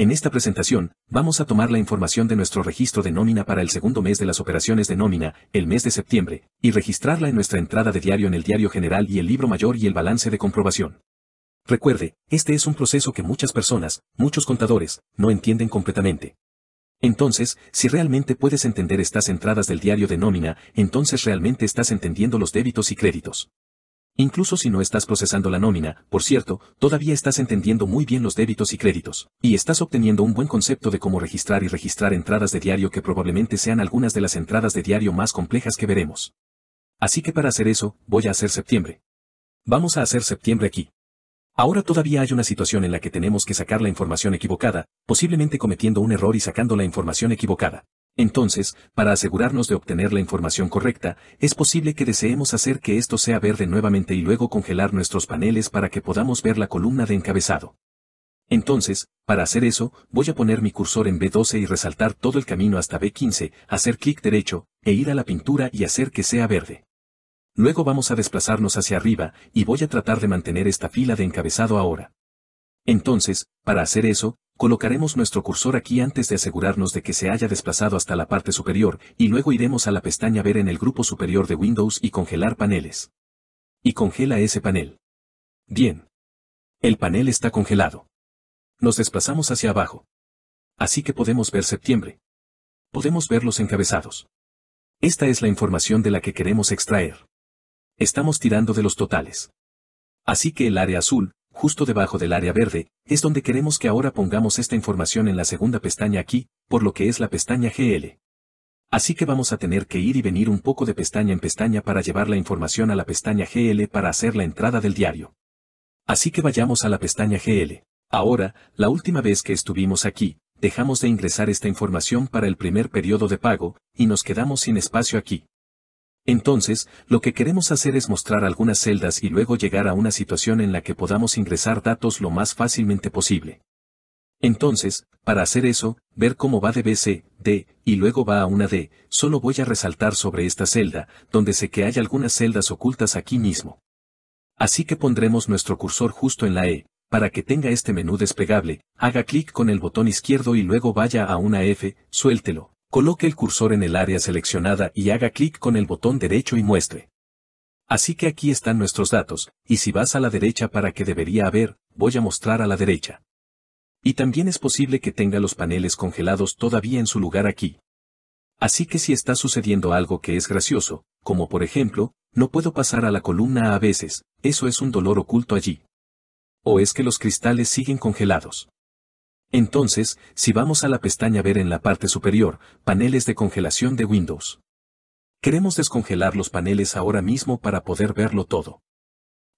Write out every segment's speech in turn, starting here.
En esta presentación, vamos a tomar la información de nuestro registro de nómina para el segundo mes de las operaciones de nómina, el mes de septiembre, y registrarla en nuestra entrada de diario en el diario general y el libro mayor y el balance de comprobación. Recuerde, este es un proceso que muchas personas, muchos contadores, no entienden completamente. Entonces, si realmente puedes entender estas entradas del diario de nómina, entonces realmente estás entendiendo los débitos y créditos. Incluso si no estás procesando la nómina, por cierto, todavía estás entendiendo muy bien los débitos y créditos, y estás obteniendo un buen concepto de cómo registrar y registrar entradas de diario que probablemente sean algunas de las entradas de diario más complejas que veremos. Así que para hacer eso, voy a hacer septiembre. Vamos a hacer septiembre aquí. Ahora todavía hay una situación en la que tenemos que sacar la información equivocada, posiblemente cometiendo un error y sacando la información equivocada. Entonces, para asegurarnos de obtener la información correcta, es posible que deseemos hacer que esto sea verde nuevamente y luego congelar nuestros paneles para que podamos ver la columna de encabezado. Entonces, para hacer eso, voy a poner mi cursor en B12 y resaltar todo el camino hasta B15, hacer clic derecho, e ir a la pintura y hacer que sea verde. Luego vamos a desplazarnos hacia arriba, y voy a tratar de mantener esta fila de encabezado ahora. Entonces, para hacer eso, Colocaremos nuestro cursor aquí antes de asegurarnos de que se haya desplazado hasta la parte superior, y luego iremos a la pestaña Ver en el grupo superior de Windows y congelar paneles. Y congela ese panel. Bien. El panel está congelado. Nos desplazamos hacia abajo. Así que podemos ver septiembre. Podemos ver los encabezados. Esta es la información de la que queremos extraer. Estamos tirando de los totales. Así que el área azul, justo debajo del área verde, es donde queremos que ahora pongamos esta información en la segunda pestaña aquí, por lo que es la pestaña GL. Así que vamos a tener que ir y venir un poco de pestaña en pestaña para llevar la información a la pestaña GL para hacer la entrada del diario. Así que vayamos a la pestaña GL. Ahora, la última vez que estuvimos aquí, dejamos de ingresar esta información para el primer periodo de pago, y nos quedamos sin espacio aquí. Entonces, lo que queremos hacer es mostrar algunas celdas y luego llegar a una situación en la que podamos ingresar datos lo más fácilmente posible. Entonces, para hacer eso, ver cómo va de BC, D, y luego va a una D, solo voy a resaltar sobre esta celda, donde sé que hay algunas celdas ocultas aquí mismo. Así que pondremos nuestro cursor justo en la E, para que tenga este menú desplegable, haga clic con el botón izquierdo y luego vaya a una F, suéltelo, coloque el cursor en el área seleccionada y haga clic con el botón derecho y muestre. Así que aquí están nuestros datos, y si vas a la derecha para que debería haber, voy a mostrar a la derecha. Y también es posible que tenga los paneles congelados todavía en su lugar aquí. Así que si está sucediendo algo que es gracioso, como por ejemplo, no puedo pasar a la columna a veces, eso es un dolor oculto allí. O es que los cristales siguen congelados. Entonces, si vamos a la pestaña Ver en la parte superior, Paneles de congelación de Windows. Queremos descongelar los paneles ahora mismo para poder verlo todo.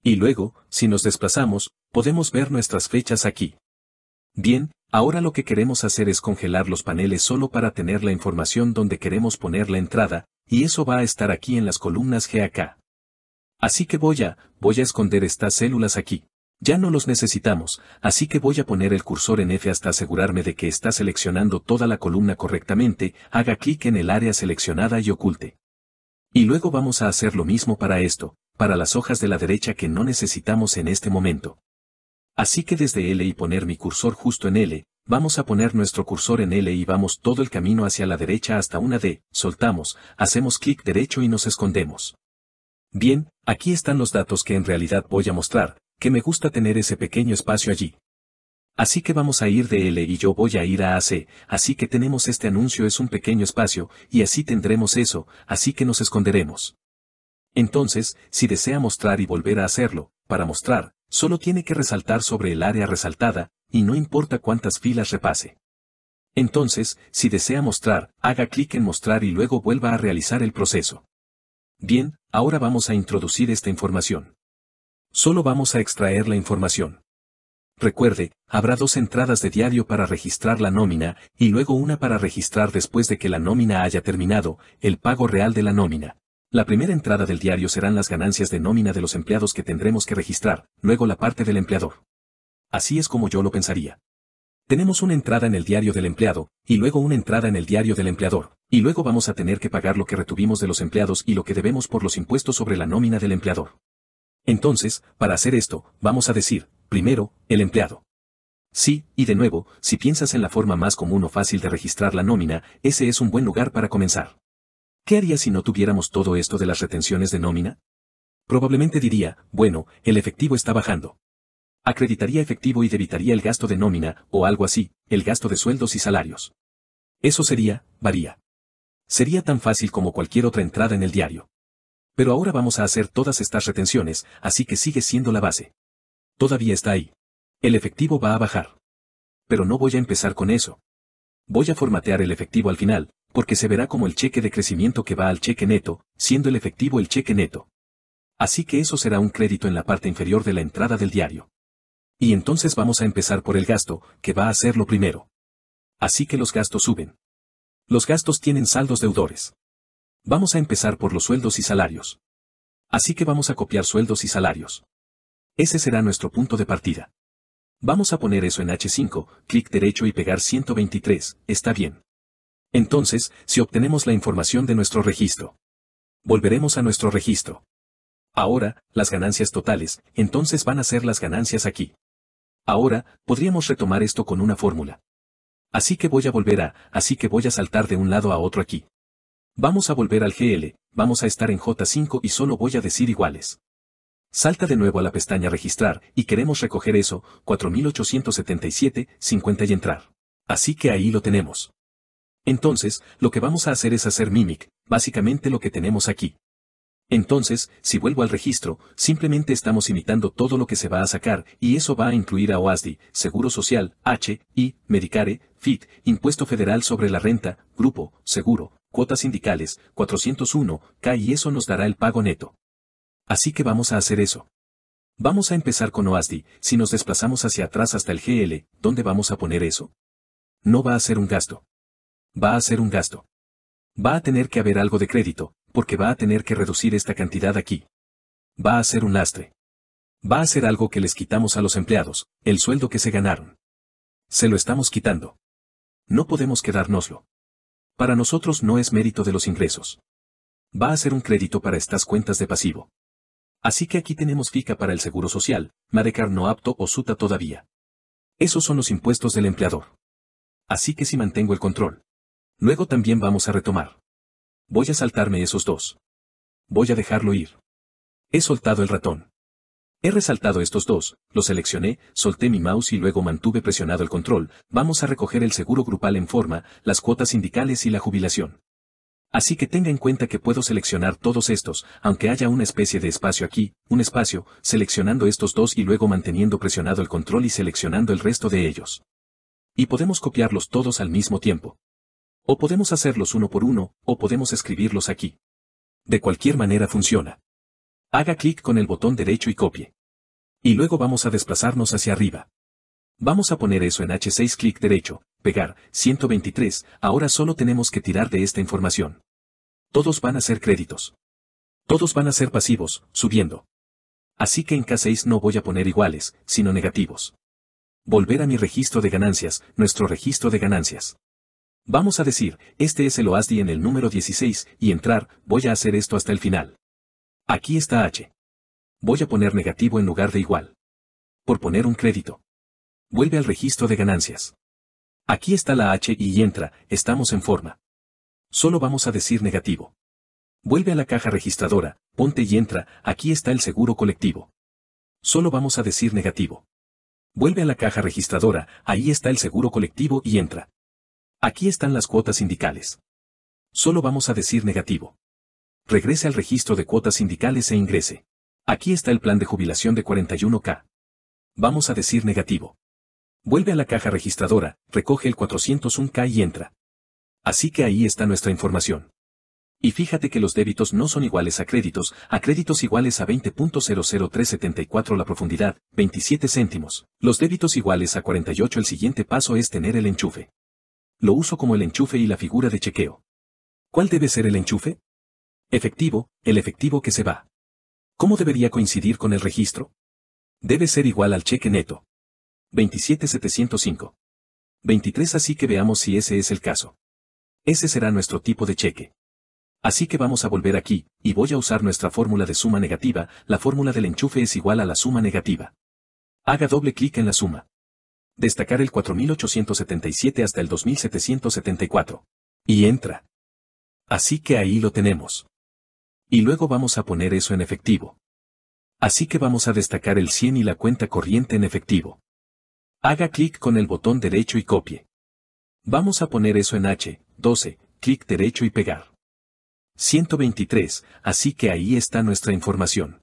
Y luego, si nos desplazamos, podemos ver nuestras fechas aquí. Bien, ahora lo que queremos hacer es congelar los paneles solo para tener la información donde queremos poner la entrada, y eso va a estar aquí en las columnas G GAK. Así que voy a, voy a esconder estas células aquí. Ya no los necesitamos, así que voy a poner el cursor en F hasta asegurarme de que está seleccionando toda la columna correctamente, haga clic en el área seleccionada y oculte. Y luego vamos a hacer lo mismo para esto, para las hojas de la derecha que no necesitamos en este momento. Así que desde L y poner mi cursor justo en L, vamos a poner nuestro cursor en L y vamos todo el camino hacia la derecha hasta una D, soltamos, hacemos clic derecho y nos escondemos. Bien, aquí están los datos que en realidad voy a mostrar, que me gusta tener ese pequeño espacio allí. Así que vamos a ir de L y yo voy a ir a AC, así que tenemos este anuncio es un pequeño espacio, y así tendremos eso, así que nos esconderemos. Entonces, si desea mostrar y volver a hacerlo, para mostrar, solo tiene que resaltar sobre el área resaltada, y no importa cuántas filas repase. Entonces, si desea mostrar, haga clic en mostrar y luego vuelva a realizar el proceso. Bien, ahora vamos a introducir esta información. Solo vamos a extraer la información. Recuerde, habrá dos entradas de diario para registrar la nómina y luego una para registrar después de que la nómina haya terminado, el pago real de la nómina. La primera entrada del diario serán las ganancias de nómina de los empleados que tendremos que registrar, luego la parte del empleador. Así es como yo lo pensaría. Tenemos una entrada en el diario del empleado, y luego una entrada en el diario del empleador, y luego vamos a tener que pagar lo que retuvimos de los empleados y lo que debemos por los impuestos sobre la nómina del empleador. Entonces, para hacer esto, vamos a decir, primero, el empleado. Sí, y de nuevo, si piensas en la forma más común o fácil de registrar la nómina, ese es un buen lugar para comenzar. ¿Qué haría si no tuviéramos todo esto de las retenciones de nómina? Probablemente diría, bueno, el efectivo está bajando. Acreditaría efectivo y debitaría el gasto de nómina, o algo así, el gasto de sueldos y salarios. Eso sería, varía. Sería tan fácil como cualquier otra entrada en el diario. Pero ahora vamos a hacer todas estas retenciones, así que sigue siendo la base. Todavía está ahí. El efectivo va a bajar. Pero no voy a empezar con eso. Voy a formatear el efectivo al final, porque se verá como el cheque de crecimiento que va al cheque neto, siendo el efectivo el cheque neto. Así que eso será un crédito en la parte inferior de la entrada del diario. Y entonces vamos a empezar por el gasto, que va a ser lo primero. Así que los gastos suben. Los gastos tienen saldos deudores. Vamos a empezar por los sueldos y salarios. Así que vamos a copiar sueldos y salarios. Ese será nuestro punto de partida. Vamos a poner eso en H5, clic derecho y pegar 123, está bien. Entonces, si obtenemos la información de nuestro registro. Volveremos a nuestro registro. Ahora, las ganancias totales, entonces van a ser las ganancias aquí. Ahora, podríamos retomar esto con una fórmula. Así que voy a volver a, así que voy a saltar de un lado a otro aquí. Vamos a volver al GL, vamos a estar en J5 y solo voy a decir iguales. Salta de nuevo a la pestaña Registrar, y queremos recoger eso, 4877, 50 y entrar. Así que ahí lo tenemos. Entonces, lo que vamos a hacer es hacer Mimic, básicamente lo que tenemos aquí. Entonces, si vuelvo al registro, simplemente estamos imitando todo lo que se va a sacar, y eso va a incluir a OASDI, Seguro Social, H, I, Medicare, FIT, Impuesto Federal sobre la Renta, Grupo, Seguro, cuotas sindicales, 401K y eso nos dará el pago neto. Así que vamos a hacer eso. Vamos a empezar con OASDI, si nos desplazamos hacia atrás hasta el GL, ¿dónde vamos a poner eso? No va a ser un gasto. Va a ser un gasto. Va a tener que haber algo de crédito, porque va a tener que reducir esta cantidad aquí. Va a ser un lastre. Va a ser algo que les quitamos a los empleados, el sueldo que se ganaron. Se lo estamos quitando. No podemos quedárnoslo. Para nosotros no es mérito de los ingresos. Va a ser un crédito para estas cuentas de pasivo. Así que aquí tenemos FICA para el Seguro Social, Marecar no apto o SUTA todavía. Esos son los impuestos del empleador. Así que si mantengo el control. Luego también vamos a retomar. Voy a saltarme esos dos. Voy a dejarlo ir. He soltado el ratón. He resaltado estos dos, los seleccioné, solté mi mouse y luego mantuve presionado el control, vamos a recoger el seguro grupal en forma, las cuotas sindicales y la jubilación. Así que tenga en cuenta que puedo seleccionar todos estos, aunque haya una especie de espacio aquí, un espacio, seleccionando estos dos y luego manteniendo presionado el control y seleccionando el resto de ellos. Y podemos copiarlos todos al mismo tiempo. O podemos hacerlos uno por uno, o podemos escribirlos aquí. De cualquier manera funciona. Haga clic con el botón derecho y copie. Y luego vamos a desplazarnos hacia arriba. Vamos a poner eso en H6 clic derecho, pegar, 123, ahora solo tenemos que tirar de esta información. Todos van a ser créditos. Todos van a ser pasivos, subiendo. Así que en K6 no voy a poner iguales, sino negativos. Volver a mi registro de ganancias, nuestro registro de ganancias. Vamos a decir, este es el OASDI en el número 16, y entrar, voy a hacer esto hasta el final. Aquí está H. Voy a poner negativo en lugar de igual. Por poner un crédito. Vuelve al registro de ganancias. Aquí está la H y entra, estamos en forma. Solo vamos a decir negativo. Vuelve a la caja registradora, ponte y entra, aquí está el seguro colectivo. Solo vamos a decir negativo. Vuelve a la caja registradora, ahí está el seguro colectivo y entra. Aquí están las cuotas sindicales. Solo vamos a decir negativo. Regrese al registro de cuotas sindicales e ingrese. Aquí está el plan de jubilación de 41K. Vamos a decir negativo. Vuelve a la caja registradora, recoge el 401K y entra. Así que ahí está nuestra información. Y fíjate que los débitos no son iguales a créditos, a créditos iguales a 20.00374 la profundidad, 27 céntimos. Los débitos iguales a 48 el siguiente paso es tener el enchufe. Lo uso como el enchufe y la figura de chequeo. ¿Cuál debe ser el enchufe? Efectivo, el efectivo que se va. ¿Cómo debería coincidir con el registro? Debe ser igual al cheque neto. 27705. 23 así que veamos si ese es el caso. Ese será nuestro tipo de cheque. Así que vamos a volver aquí, y voy a usar nuestra fórmula de suma negativa, la fórmula del enchufe es igual a la suma negativa. Haga doble clic en la suma. Destacar el 4877 hasta el 2774. Y entra. Así que ahí lo tenemos y luego vamos a poner eso en efectivo. Así que vamos a destacar el 100 y la cuenta corriente en efectivo. Haga clic con el botón derecho y copie. Vamos a poner eso en H, 12, clic derecho y pegar. 123, así que ahí está nuestra información.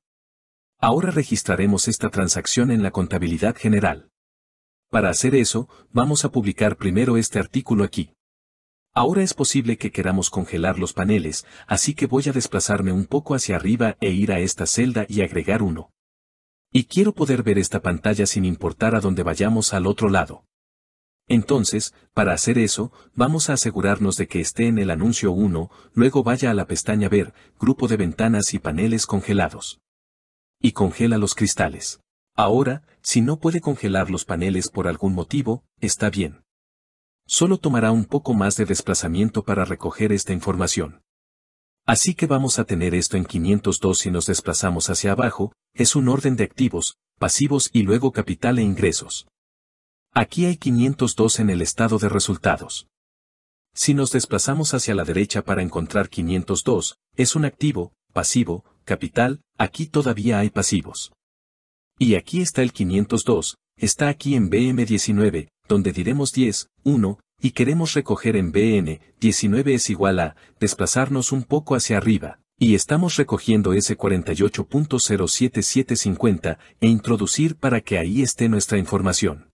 Ahora registraremos esta transacción en la contabilidad general. Para hacer eso, vamos a publicar primero este artículo aquí. Ahora es posible que queramos congelar los paneles, así que voy a desplazarme un poco hacia arriba e ir a esta celda y agregar uno. Y quiero poder ver esta pantalla sin importar a dónde vayamos al otro lado. Entonces, para hacer eso, vamos a asegurarnos de que esté en el anuncio 1, luego vaya a la pestaña Ver, Grupo de ventanas y paneles congelados. Y congela los cristales. Ahora, si no puede congelar los paneles por algún motivo, está bien. Solo tomará un poco más de desplazamiento para recoger esta información. Así que vamos a tener esto en 502 si nos desplazamos hacia abajo, es un orden de activos, pasivos y luego capital e ingresos. Aquí hay 502 en el estado de resultados. Si nos desplazamos hacia la derecha para encontrar 502, es un activo, pasivo, capital, aquí todavía hay pasivos. Y aquí está el 502, está aquí en BM19, donde diremos 10, 1, y queremos recoger en BN, 19 es igual a, desplazarnos un poco hacia arriba, y estamos recogiendo ese 48.07750 e introducir para que ahí esté nuestra información.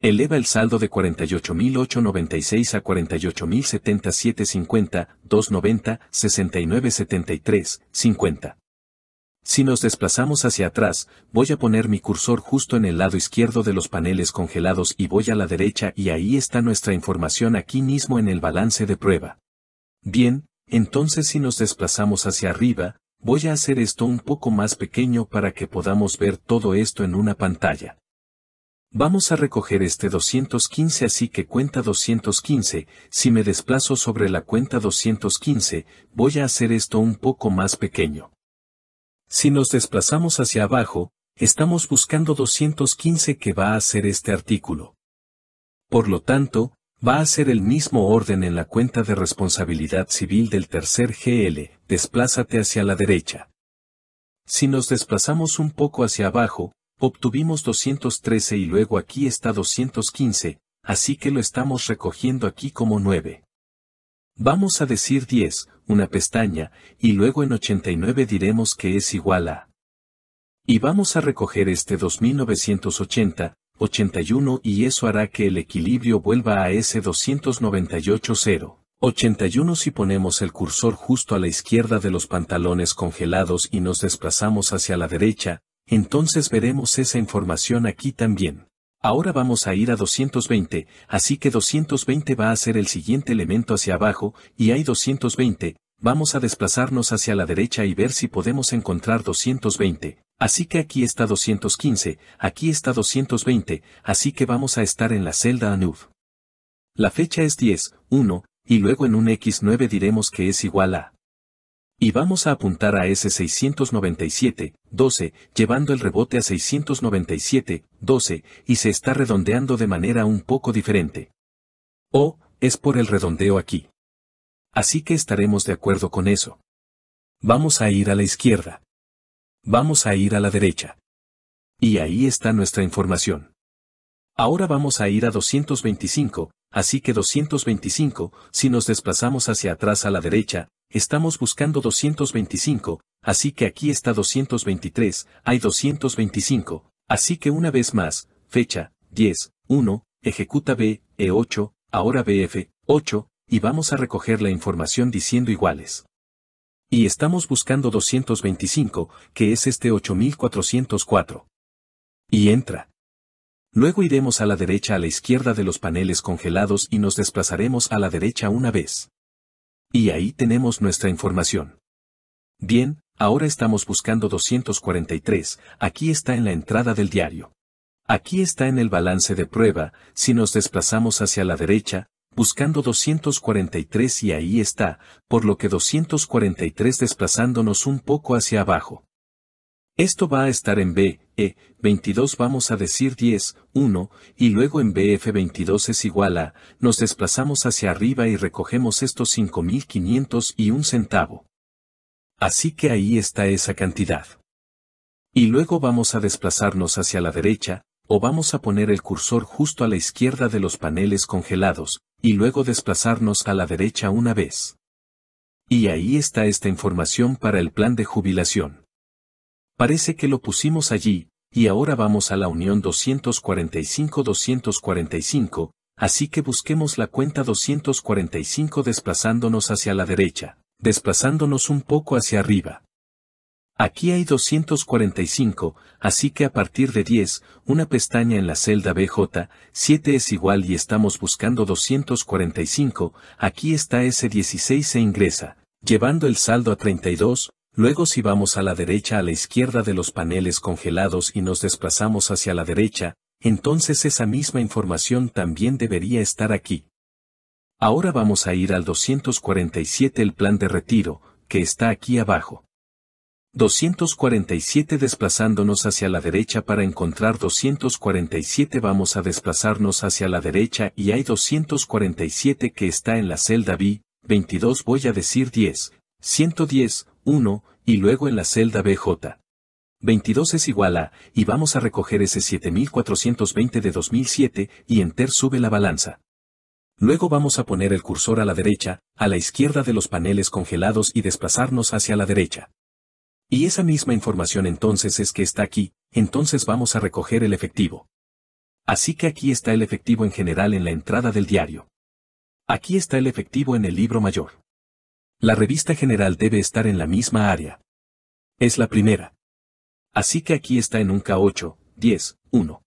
Eleva el saldo de 48.896 a 48.07750, 290, 6973, 50. Si nos desplazamos hacia atrás, voy a poner mi cursor justo en el lado izquierdo de los paneles congelados y voy a la derecha y ahí está nuestra información aquí mismo en el balance de prueba. Bien, entonces si nos desplazamos hacia arriba, voy a hacer esto un poco más pequeño para que podamos ver todo esto en una pantalla. Vamos a recoger este 215 así que cuenta 215, si me desplazo sobre la cuenta 215, voy a hacer esto un poco más pequeño. Si nos desplazamos hacia abajo, estamos buscando 215 que va a ser este artículo. Por lo tanto, va a ser el mismo orden en la cuenta de responsabilidad civil del tercer GL, desplázate hacia la derecha. Si nos desplazamos un poco hacia abajo, obtuvimos 213 y luego aquí está 215, así que lo estamos recogiendo aquí como 9. Vamos a decir 10, una pestaña, y luego en 89 diremos que es igual a. Y vamos a recoger este 2980, 81 y eso hará que el equilibrio vuelva a ese 298.0. 81 si ponemos el cursor justo a la izquierda de los pantalones congelados y nos desplazamos hacia la derecha, entonces veremos esa información aquí también. Ahora vamos a ir a 220, así que 220 va a ser el siguiente elemento hacia abajo, y hay 220, vamos a desplazarnos hacia la derecha y ver si podemos encontrar 220, así que aquí está 215, aquí está 220, así que vamos a estar en la celda ANUB. La fecha es 10, 1, y luego en un X9 diremos que es igual a y vamos a apuntar a ese 697, 12, llevando el rebote a 697, 12, y se está redondeando de manera un poco diferente. O, es por el redondeo aquí. Así que estaremos de acuerdo con eso. Vamos a ir a la izquierda. Vamos a ir a la derecha. Y ahí está nuestra información. Ahora vamos a ir a 225, así que 225, si nos desplazamos hacia atrás a la derecha, Estamos buscando 225, así que aquí está 223, hay 225, así que una vez más, fecha, 10, 1, ejecuta B, E8, ahora BF, 8, y vamos a recoger la información diciendo iguales. Y estamos buscando 225, que es este 8404. Y entra. Luego iremos a la derecha a la izquierda de los paneles congelados y nos desplazaremos a la derecha una vez. Y ahí tenemos nuestra información. Bien, ahora estamos buscando 243, aquí está en la entrada del diario. Aquí está en el balance de prueba, si nos desplazamos hacia la derecha, buscando 243 y ahí está, por lo que 243 desplazándonos un poco hacia abajo. Esto va a estar en B, E, 22 vamos a decir 10, 1, y luego en BF22 es igual a, nos desplazamos hacia arriba y recogemos estos 5500 y un centavo. Así que ahí está esa cantidad. Y luego vamos a desplazarnos hacia la derecha, o vamos a poner el cursor justo a la izquierda de los paneles congelados, y luego desplazarnos a la derecha una vez. Y ahí está esta información para el plan de jubilación. Parece que lo pusimos allí, y ahora vamos a la unión 245-245, así que busquemos la cuenta 245 desplazándonos hacia la derecha, desplazándonos un poco hacia arriba. Aquí hay 245, así que a partir de 10, una pestaña en la celda BJ, 7 es igual y estamos buscando 245, aquí está S16 e ingresa, llevando el saldo a 32, Luego si vamos a la derecha a la izquierda de los paneles congelados y nos desplazamos hacia la derecha, entonces esa misma información también debería estar aquí. Ahora vamos a ir al 247 el plan de retiro, que está aquí abajo. 247 desplazándonos hacia la derecha para encontrar 247 vamos a desplazarnos hacia la derecha y hay 247 que está en la celda B, 22 voy a decir 10, 110, 1, y luego en la celda BJ. 22 es igual a, y vamos a recoger ese 7420 de 2007, y enter sube la balanza. Luego vamos a poner el cursor a la derecha, a la izquierda de los paneles congelados y desplazarnos hacia la derecha. Y esa misma información entonces es que está aquí, entonces vamos a recoger el efectivo. Así que aquí está el efectivo en general en la entrada del diario. Aquí está el efectivo en el libro mayor. La revista general debe estar en la misma área. Es la primera. Así que aquí está en un K8, 10, 1.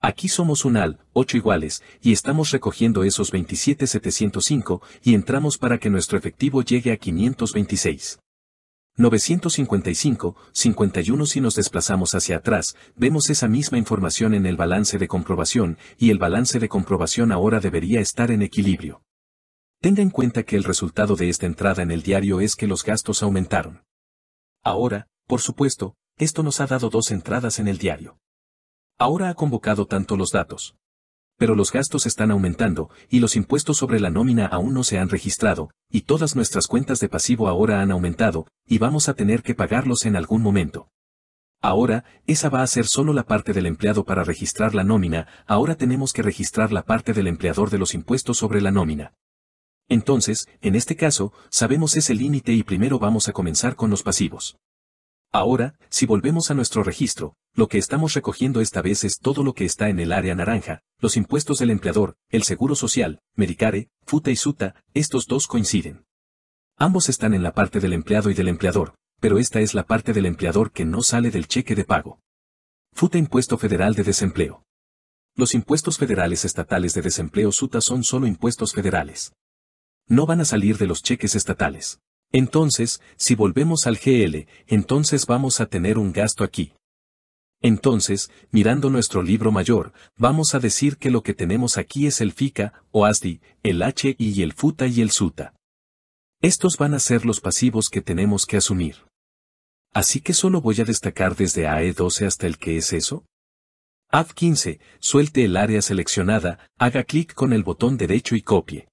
Aquí somos un AL, 8 iguales, y estamos recogiendo esos 27,705 y entramos para que nuestro efectivo llegue a 526. 955, 51 si nos desplazamos hacia atrás, vemos esa misma información en el balance de comprobación, y el balance de comprobación ahora debería estar en equilibrio. Tenga en cuenta que el resultado de esta entrada en el diario es que los gastos aumentaron. Ahora, por supuesto, esto nos ha dado dos entradas en el diario. Ahora ha convocado tanto los datos. Pero los gastos están aumentando, y los impuestos sobre la nómina aún no se han registrado, y todas nuestras cuentas de pasivo ahora han aumentado, y vamos a tener que pagarlos en algún momento. Ahora, esa va a ser solo la parte del empleado para registrar la nómina, ahora tenemos que registrar la parte del empleador de los impuestos sobre la nómina. Entonces, en este caso, sabemos ese límite y primero vamos a comenzar con los pasivos. Ahora, si volvemos a nuestro registro, lo que estamos recogiendo esta vez es todo lo que está en el área naranja, los impuestos del empleador, el seguro social, Medicare, FUTA y SUTA, estos dos coinciden. Ambos están en la parte del empleado y del empleador, pero esta es la parte del empleador que no sale del cheque de pago. FUTA Impuesto Federal de Desempleo. Los impuestos federales estatales de desempleo SUTA son solo impuestos federales no van a salir de los cheques estatales. Entonces, si volvemos al GL, entonces vamos a tener un gasto aquí. Entonces, mirando nuestro libro mayor, vamos a decir que lo que tenemos aquí es el FICA, o ASDI, el HI y el FUTA y el SUTA. Estos van a ser los pasivos que tenemos que asumir. Así que solo voy a destacar desde AE12 hasta el que es eso. Ad 15, suelte el área seleccionada, haga clic con el botón derecho y copie.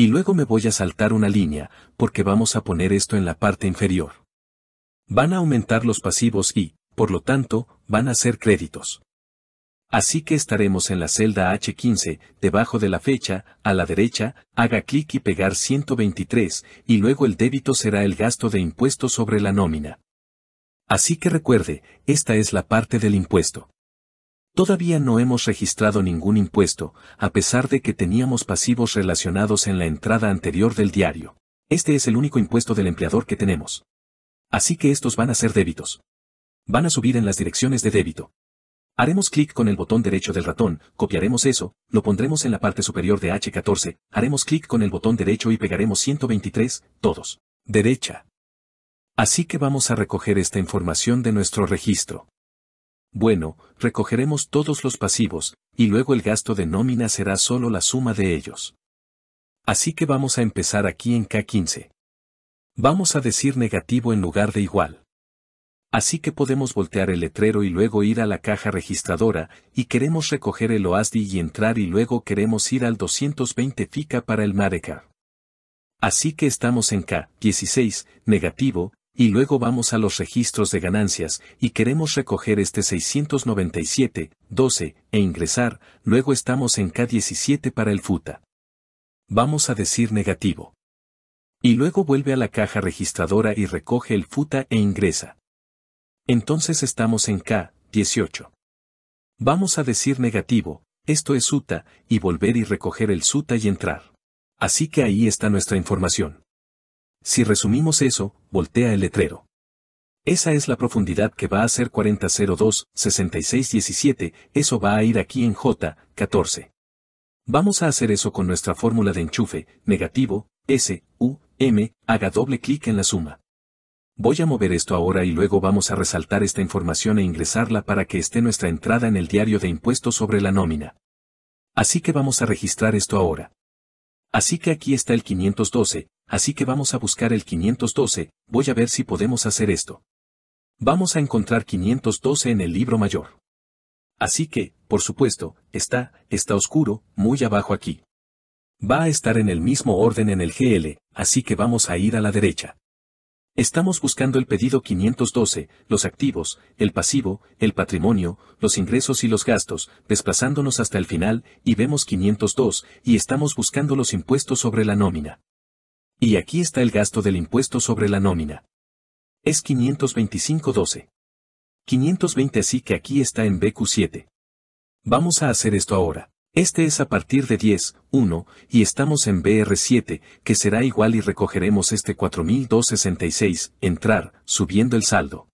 Y luego me voy a saltar una línea, porque vamos a poner esto en la parte inferior. Van a aumentar los pasivos y, por lo tanto, van a ser créditos. Así que estaremos en la celda H15, debajo de la fecha, a la derecha, haga clic y pegar 123, y luego el débito será el gasto de impuestos sobre la nómina. Así que recuerde, esta es la parte del impuesto. Todavía no hemos registrado ningún impuesto, a pesar de que teníamos pasivos relacionados en la entrada anterior del diario. Este es el único impuesto del empleador que tenemos. Así que estos van a ser débitos. Van a subir en las direcciones de débito. Haremos clic con el botón derecho del ratón, copiaremos eso, lo pondremos en la parte superior de H14, haremos clic con el botón derecho y pegaremos 123, todos. Derecha. Así que vamos a recoger esta información de nuestro registro. Bueno, recogeremos todos los pasivos, y luego el gasto de nómina será solo la suma de ellos. Así que vamos a empezar aquí en K15. Vamos a decir negativo en lugar de igual. Así que podemos voltear el letrero y luego ir a la caja registradora, y queremos recoger el OASDI y entrar y luego queremos ir al 220 FICA para el Marecar. Así que estamos en K16, negativo, y luego vamos a los registros de ganancias y queremos recoger este 697, 12 e ingresar, luego estamos en K17 para el FUTA. Vamos a decir negativo. Y luego vuelve a la caja registradora y recoge el FUTA e ingresa. Entonces estamos en K18. Vamos a decir negativo, esto es SUTA, y volver y recoger el SUTA y entrar. Así que ahí está nuestra información. Si resumimos eso, voltea el letrero. Esa es la profundidad que va a ser 4002-6617, eso va a ir aquí en J14. Vamos a hacer eso con nuestra fórmula de enchufe, negativo, S, U, M, haga doble clic en la suma. Voy a mover esto ahora y luego vamos a resaltar esta información e ingresarla para que esté nuestra entrada en el diario de impuestos sobre la nómina. Así que vamos a registrar esto ahora. Así que aquí está el 512, así que vamos a buscar el 512, voy a ver si podemos hacer esto. Vamos a encontrar 512 en el libro mayor. Así que, por supuesto, está, está oscuro, muy abajo aquí. Va a estar en el mismo orden en el GL, así que vamos a ir a la derecha. Estamos buscando el pedido 512, los activos, el pasivo, el patrimonio, los ingresos y los gastos, desplazándonos hasta el final, y vemos 502, y estamos buscando los impuestos sobre la nómina. Y aquí está el gasto del impuesto sobre la nómina. Es 525.12. 520 así que aquí está en BQ7. Vamos a hacer esto ahora. Este es a partir de 10, 1, y estamos en BR7, que será igual y recogeremos este 4266, entrar, subiendo el saldo.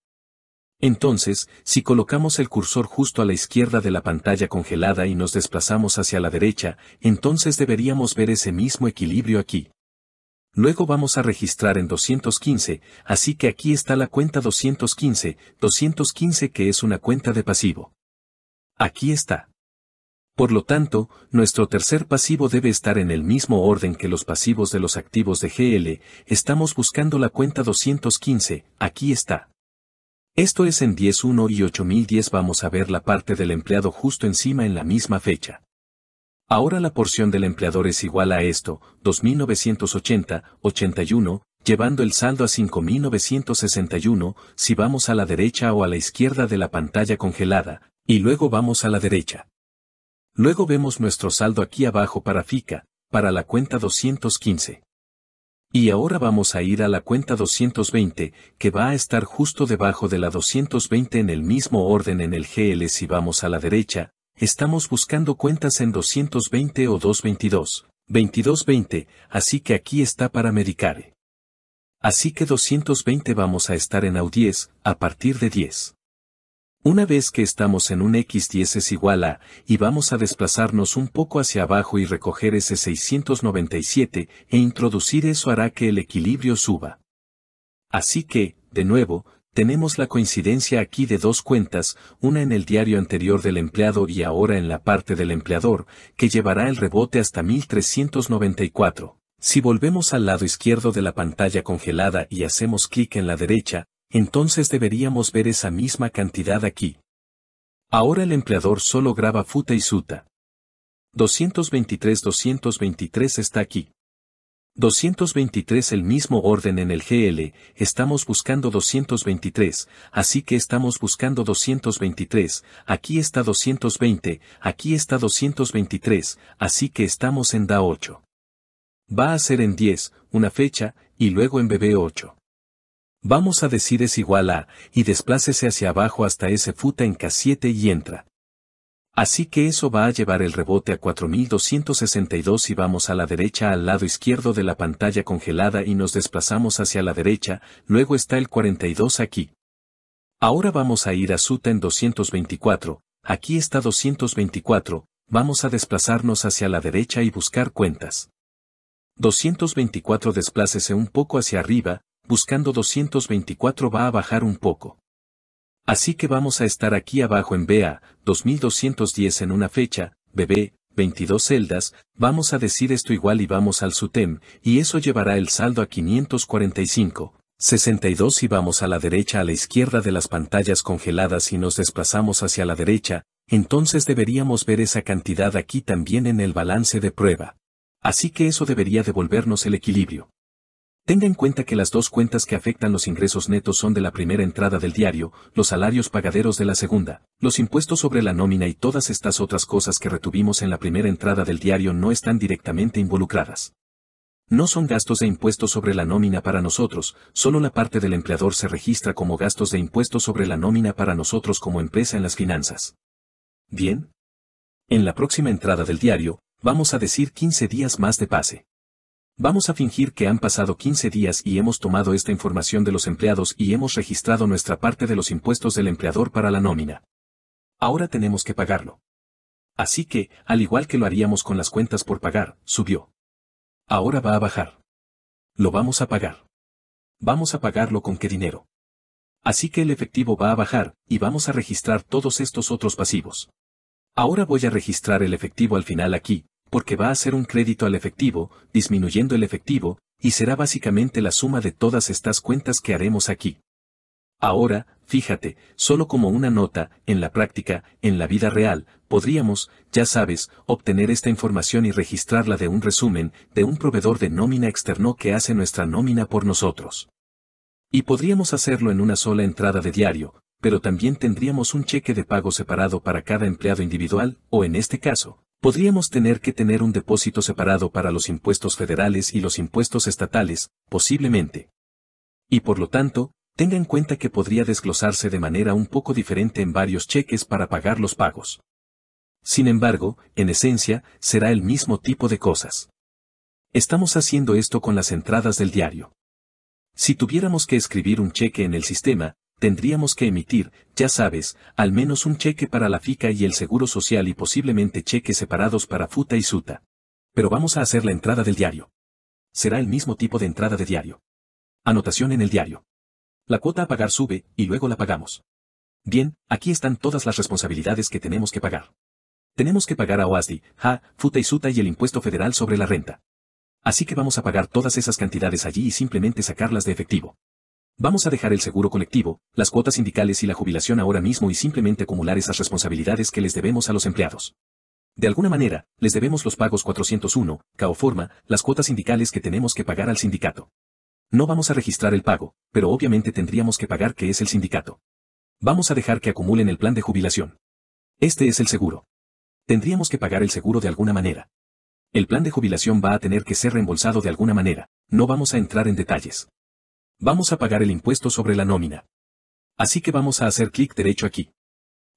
Entonces, si colocamos el cursor justo a la izquierda de la pantalla congelada y nos desplazamos hacia la derecha, entonces deberíamos ver ese mismo equilibrio aquí. Luego vamos a registrar en 215, así que aquí está la cuenta 215, 215 que es una cuenta de pasivo. Aquí está. Por lo tanto, nuestro tercer pasivo debe estar en el mismo orden que los pasivos de los activos de GL, estamos buscando la cuenta 215, aquí está. Esto es en 10.1 y 8010 vamos a ver la parte del empleado justo encima en la misma fecha. Ahora la porción del empleador es igual a esto, 2980-81, llevando el saldo a 5961, si vamos a la derecha o a la izquierda de la pantalla congelada, y luego vamos a la derecha. Luego vemos nuestro saldo aquí abajo para FICA, para la cuenta 215. Y ahora vamos a ir a la cuenta 220, que va a estar justo debajo de la 220 en el mismo orden en el GL si vamos a la derecha, Estamos buscando cuentas en 220 o 222, 2220, así que aquí está para Medicare. Así que 220 vamos a estar en AU10, a partir de 10. Una vez que estamos en un X10 es igual a, y vamos a desplazarnos un poco hacia abajo y recoger ese 697 e introducir eso hará que el equilibrio suba. Así que, de nuevo, tenemos la coincidencia aquí de dos cuentas, una en el diario anterior del empleado y ahora en la parte del empleador, que llevará el rebote hasta 1394. Si volvemos al lado izquierdo de la pantalla congelada y hacemos clic en la derecha, entonces deberíamos ver esa misma cantidad aquí. Ahora el empleador solo graba futa y suta. 223-223 está aquí. 223 el mismo orden en el GL, estamos buscando 223, así que estamos buscando 223, aquí está 220, aquí está 223, así que estamos en DA8. Va a ser en 10, una fecha, y luego en BB8. Vamos a decir es igual a, y desplácese hacia abajo hasta ese futa en K7 y entra. Así que eso va a llevar el rebote a 4262 y vamos a la derecha al lado izquierdo de la pantalla congelada y nos desplazamos hacia la derecha, luego está el 42 aquí. Ahora vamos a ir a Suta en 224, aquí está 224, vamos a desplazarnos hacia la derecha y buscar cuentas. 224 desplácese un poco hacia arriba, buscando 224 va a bajar un poco. Así que vamos a estar aquí abajo en BA, 2210 en una fecha, BB, 22 celdas, vamos a decir esto igual y vamos al SUTEM, y eso llevará el saldo a 545, 62 y vamos a la derecha a la izquierda de las pantallas congeladas y nos desplazamos hacia la derecha, entonces deberíamos ver esa cantidad aquí también en el balance de prueba. Así que eso debería devolvernos el equilibrio. Tenga en cuenta que las dos cuentas que afectan los ingresos netos son de la primera entrada del diario, los salarios pagaderos de la segunda, los impuestos sobre la nómina y todas estas otras cosas que retuvimos en la primera entrada del diario no están directamente involucradas. No son gastos de impuestos sobre la nómina para nosotros, solo la parte del empleador se registra como gastos de impuestos sobre la nómina para nosotros como empresa en las finanzas. Bien. En la próxima entrada del diario, vamos a decir 15 días más de pase. Vamos a fingir que han pasado 15 días y hemos tomado esta información de los empleados y hemos registrado nuestra parte de los impuestos del empleador para la nómina. Ahora tenemos que pagarlo. Así que, al igual que lo haríamos con las cuentas por pagar, subió. Ahora va a bajar. Lo vamos a pagar. Vamos a pagarlo con qué dinero. Así que el efectivo va a bajar, y vamos a registrar todos estos otros pasivos. Ahora voy a registrar el efectivo al final aquí, porque va a ser un crédito al efectivo, disminuyendo el efectivo, y será básicamente la suma de todas estas cuentas que haremos aquí. Ahora, fíjate, solo como una nota, en la práctica, en la vida real, podríamos, ya sabes, obtener esta información y registrarla de un resumen, de un proveedor de nómina externo que hace nuestra nómina por nosotros. Y podríamos hacerlo en una sola entrada de diario, pero también tendríamos un cheque de pago separado para cada empleado individual, o en este caso, podríamos tener que tener un depósito separado para los impuestos federales y los impuestos estatales, posiblemente. Y por lo tanto, tenga en cuenta que podría desglosarse de manera un poco diferente en varios cheques para pagar los pagos. Sin embargo, en esencia, será el mismo tipo de cosas. Estamos haciendo esto con las entradas del diario. Si tuviéramos que escribir un cheque en el sistema, tendríamos que emitir, ya sabes, al menos un cheque para la FICA y el Seguro Social y posiblemente cheques separados para FUTA y SUTA. Pero vamos a hacer la entrada del diario. Será el mismo tipo de entrada de diario. Anotación en el diario. La cuota a pagar sube, y luego la pagamos. Bien, aquí están todas las responsabilidades que tenemos que pagar. Tenemos que pagar a OASDI, JA, FUTA y SUTA y el impuesto federal sobre la renta. Así que vamos a pagar todas esas cantidades allí y simplemente sacarlas de efectivo. Vamos a dejar el seguro colectivo, las cuotas sindicales y la jubilación ahora mismo y simplemente acumular esas responsabilidades que les debemos a los empleados. De alguna manera, les debemos los pagos 401, caoforma, las cuotas sindicales que tenemos que pagar al sindicato. No vamos a registrar el pago, pero obviamente tendríamos que pagar que es el sindicato. Vamos a dejar que acumulen el plan de jubilación. Este es el seguro. Tendríamos que pagar el seguro de alguna manera. El plan de jubilación va a tener que ser reembolsado de alguna manera, no vamos a entrar en detalles. Vamos a pagar el impuesto sobre la nómina. Así que vamos a hacer clic derecho aquí.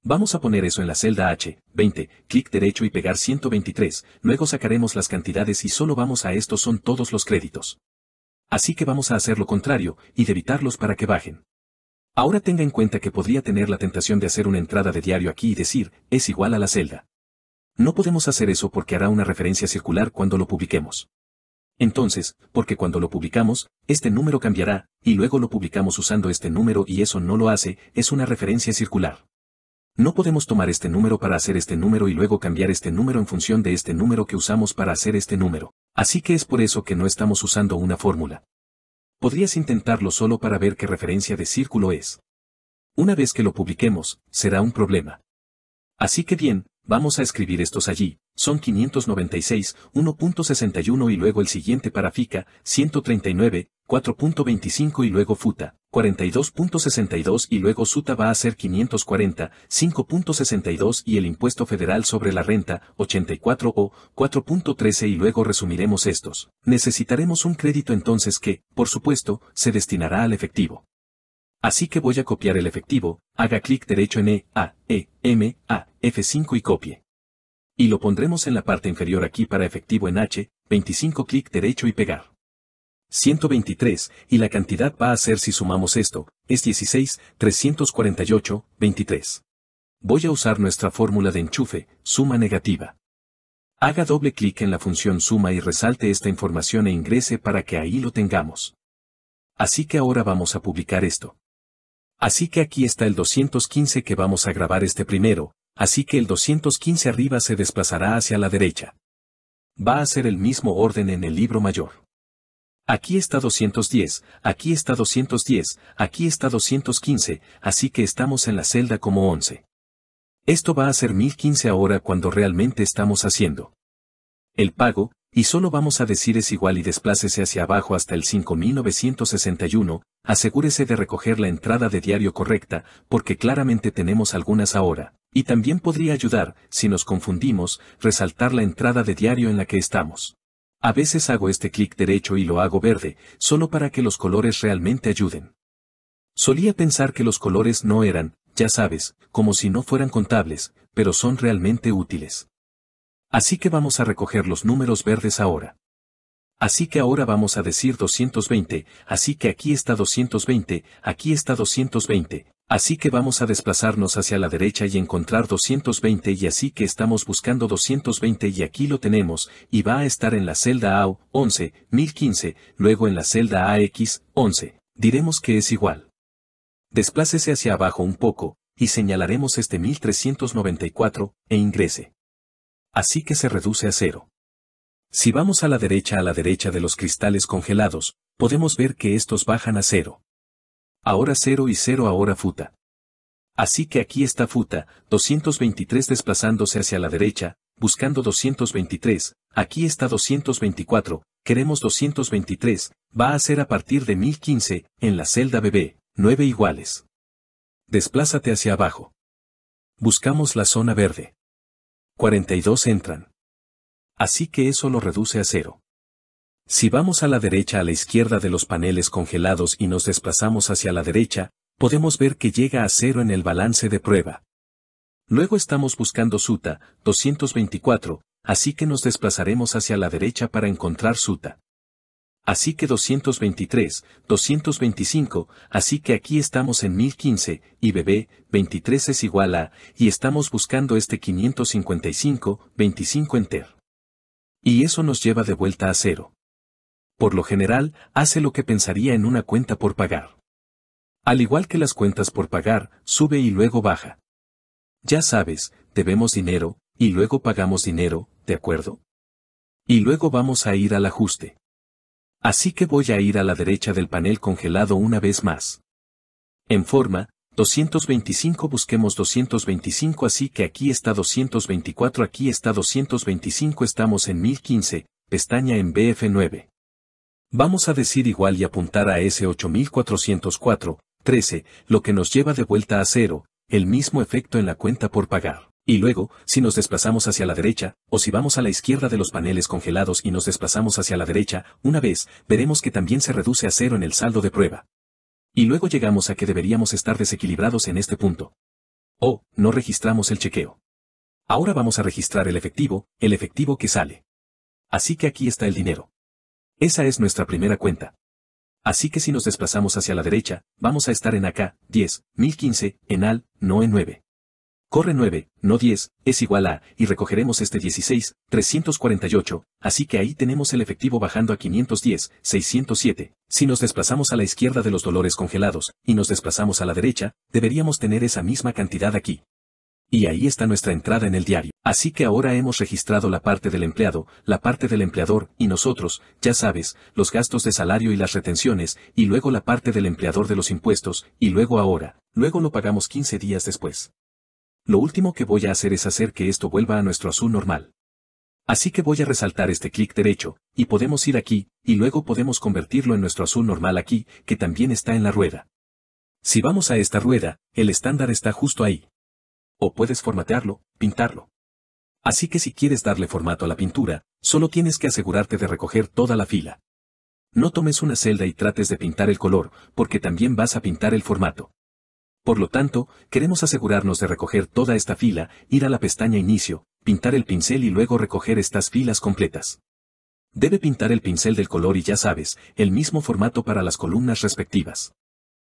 Vamos a poner eso en la celda H, 20, clic derecho y pegar 123, luego sacaremos las cantidades y solo vamos a estos son todos los créditos. Así que vamos a hacer lo contrario, y debitarlos para que bajen. Ahora tenga en cuenta que podría tener la tentación de hacer una entrada de diario aquí y decir, es igual a la celda. No podemos hacer eso porque hará una referencia circular cuando lo publiquemos. Entonces, porque cuando lo publicamos, este número cambiará, y luego lo publicamos usando este número y eso no lo hace, es una referencia circular. No podemos tomar este número para hacer este número y luego cambiar este número en función de este número que usamos para hacer este número. Así que es por eso que no estamos usando una fórmula. Podrías intentarlo solo para ver qué referencia de círculo es. Una vez que lo publiquemos, será un problema. Así que bien, Vamos a escribir estos allí, son 596, 1.61 y luego el siguiente para FICA, 139, 4.25 y luego FUTA, 42.62 y luego SUTA va a ser 540, 5.62 y el impuesto federal sobre la renta, 84 o 4.13 y luego resumiremos estos. Necesitaremos un crédito entonces que, por supuesto, se destinará al efectivo. Así que voy a copiar el efectivo, haga clic derecho en E, A, E, M, A, F5 y copie. Y lo pondremos en la parte inferior aquí para efectivo en H, 25 clic derecho y pegar. 123, y la cantidad va a ser si sumamos esto, es 16, 348, 23. Voy a usar nuestra fórmula de enchufe, suma negativa. Haga doble clic en la función suma y resalte esta información e ingrese para que ahí lo tengamos. Así que ahora vamos a publicar esto. Así que aquí está el 215 que vamos a grabar este primero, así que el 215 arriba se desplazará hacia la derecha. Va a ser el mismo orden en el libro mayor. Aquí está 210, aquí está 210, aquí está 215, así que estamos en la celda como 11. Esto va a ser 1015 ahora cuando realmente estamos haciendo. El pago, y solo vamos a decir es igual y desplácese hacia abajo hasta el 5961, asegúrese de recoger la entrada de diario correcta, porque claramente tenemos algunas ahora, y también podría ayudar, si nos confundimos, resaltar la entrada de diario en la que estamos. A veces hago este clic derecho y lo hago verde, solo para que los colores realmente ayuden. Solía pensar que los colores no eran, ya sabes, como si no fueran contables, pero son realmente útiles. Así que vamos a recoger los números verdes ahora. Así que ahora vamos a decir 220, así que aquí está 220, aquí está 220, así que vamos a desplazarnos hacia la derecha y encontrar 220 y así que estamos buscando 220 y aquí lo tenemos, y va a estar en la celda AO, 11, 1015, luego en la celda AX, 11, diremos que es igual. Desplácese hacia abajo un poco, y señalaremos este 1394, e ingrese así que se reduce a cero. Si vamos a la derecha a la derecha de los cristales congelados, podemos ver que estos bajan a cero. Ahora cero y cero ahora futa. Así que aquí está futa, 223 desplazándose hacia la derecha, buscando 223, aquí está 224, queremos 223, va a ser a partir de 1015, en la celda bebé, 9 iguales. Desplázate hacia abajo. Buscamos la zona verde. 42 entran. Así que eso lo reduce a cero. Si vamos a la derecha a la izquierda de los paneles congelados y nos desplazamos hacia la derecha, podemos ver que llega a cero en el balance de prueba. Luego estamos buscando Suta, 224, así que nos desplazaremos hacia la derecha para encontrar Suta así que 223, 225, así que aquí estamos en 1015, y bebé, 23 es igual a, y estamos buscando este 555, 25 enter. Y eso nos lleva de vuelta a cero. Por lo general, hace lo que pensaría en una cuenta por pagar. Al igual que las cuentas por pagar, sube y luego baja. Ya sabes, debemos dinero, y luego pagamos dinero, ¿de acuerdo? Y luego vamos a ir al ajuste. Así que voy a ir a la derecha del panel congelado una vez más. En forma, 225 busquemos 225 así que aquí está 224 aquí está 225 estamos en 1015, pestaña en BF9. Vamos a decir igual y apuntar a s 8404, 13, lo que nos lleva de vuelta a cero, el mismo efecto en la cuenta por pagar. Y luego, si nos desplazamos hacia la derecha, o si vamos a la izquierda de los paneles congelados y nos desplazamos hacia la derecha, una vez, veremos que también se reduce a cero en el saldo de prueba. Y luego llegamos a que deberíamos estar desequilibrados en este punto. O oh, no registramos el chequeo. Ahora vamos a registrar el efectivo, el efectivo que sale. Así que aquí está el dinero. Esa es nuestra primera cuenta. Así que si nos desplazamos hacia la derecha, vamos a estar en acá, 10, 1015, en al, no en 9. Corre 9, no 10, es igual a, y recogeremos este 16, 348, así que ahí tenemos el efectivo bajando a 510, 607. Si nos desplazamos a la izquierda de los dolores congelados, y nos desplazamos a la derecha, deberíamos tener esa misma cantidad aquí. Y ahí está nuestra entrada en el diario. Así que ahora hemos registrado la parte del empleado, la parte del empleador, y nosotros, ya sabes, los gastos de salario y las retenciones, y luego la parte del empleador de los impuestos, y luego ahora, luego lo pagamos 15 días después lo último que voy a hacer es hacer que esto vuelva a nuestro azul normal. Así que voy a resaltar este clic derecho, y podemos ir aquí, y luego podemos convertirlo en nuestro azul normal aquí, que también está en la rueda. Si vamos a esta rueda, el estándar está justo ahí. O puedes formatearlo, pintarlo. Así que si quieres darle formato a la pintura, solo tienes que asegurarte de recoger toda la fila. No tomes una celda y trates de pintar el color, porque también vas a pintar el formato. Por lo tanto, queremos asegurarnos de recoger toda esta fila, ir a la pestaña Inicio, pintar el pincel y luego recoger estas filas completas. Debe pintar el pincel del color y ya sabes, el mismo formato para las columnas respectivas.